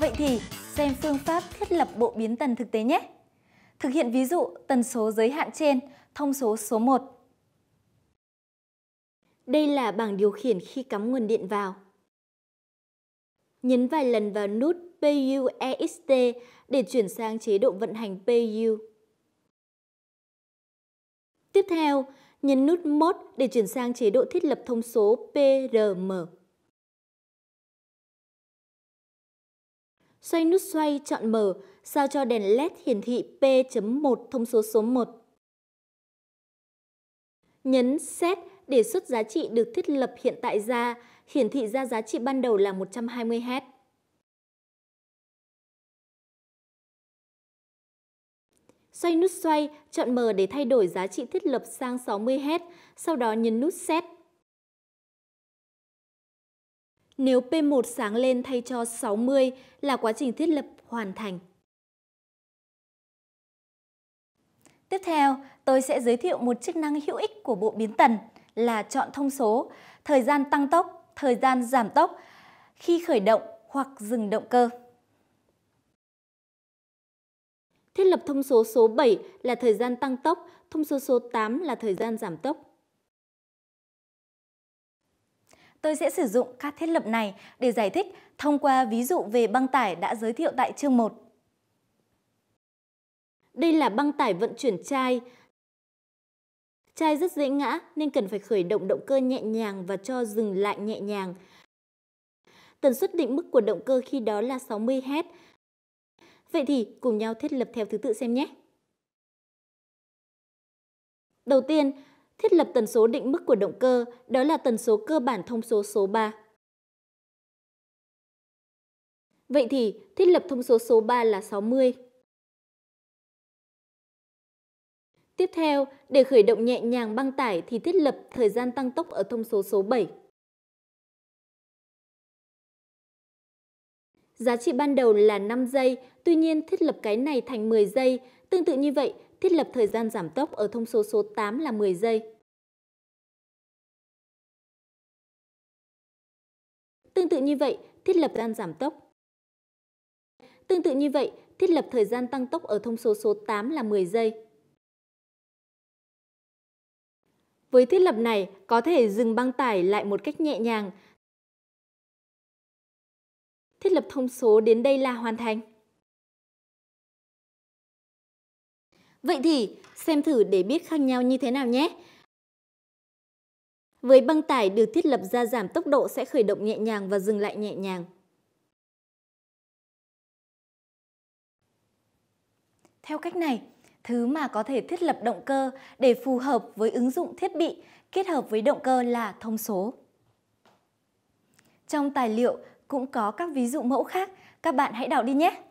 Vậy thì xem phương pháp thiết lập bộ biến tần thực tế nhé. Thực hiện ví dụ tần số giới hạn trên, thông số số 1. Đây là bảng điều khiển khi cắm nguồn điện vào. Nhấn vài lần vào nút PUEXT để chuyển sang chế độ vận hành PU. Tiếp theo, nhấn nút Mode để chuyển sang chế độ thiết lập thông số PRM. xoay nút xoay chọn mở, sao cho đèn LED hiển thị P.1 thông số số 1. Nhấn Set để xuất giá trị được thiết lập hiện tại ra, hiển thị ra giá trị ban đầu là 120 Hz. Xoay nút xoay, chọn M để thay đổi giá trị thiết lập sang 60 Hz, sau đó nhấn nút Set nếu P1 sáng lên thay cho 60 là quá trình thiết lập hoàn thành. Tiếp theo, tôi sẽ giới thiệu một chức năng hữu ích của bộ biến tần là chọn thông số, thời gian tăng tốc, thời gian giảm tốc khi khởi động hoặc dừng động cơ. Thiết lập thông số số 7 là thời gian tăng tốc, thông số số 8 là thời gian giảm tốc. Tôi sẽ sử dụng các thiết lập này để giải thích thông qua ví dụ về băng tải đã giới thiệu tại chương 1. Đây là băng tải vận chuyển chai. Chai rất dễ ngã nên cần phải khởi động động cơ nhẹ nhàng và cho dừng lại nhẹ nhàng. Tần suất định mức của động cơ khi đó là 60 Hz. Vậy thì cùng nhau thiết lập theo thứ tự xem nhé. Đầu tiên, Thiết lập tần số định mức của động cơ, đó là tần số cơ bản thông số số 3. Vậy thì, thiết lập thông số số 3 là 60. Tiếp theo, để khởi động nhẹ nhàng băng tải thì thiết lập thời gian tăng tốc ở thông số số 7. Giá trị ban đầu là 5 giây, tuy nhiên thiết lập cái này thành 10 giây. Tương tự như vậy, thiết lập thời gian giảm tốc ở thông số số 8 là 10 giây. Tương tự như vậy, thiết lập thời gian giảm tốc. Tương tự như vậy, thiết lập thời gian tăng tốc ở thông số số 8 là 10 giây. Với thiết lập này, có thể dừng băng tải lại một cách nhẹ nhàng. Thiết lập thông số đến đây là hoàn thành. Vậy thì xem thử để biết khác nhau như thế nào nhé. Với băng tải được thiết lập ra giảm tốc độ sẽ khởi động nhẹ nhàng và dừng lại nhẹ nhàng. Theo cách này, thứ mà có thể thiết lập động cơ để phù hợp với ứng dụng thiết bị kết hợp với động cơ là thông số. Trong tài liệu cũng có các ví dụ mẫu khác, các bạn hãy đọc đi nhé!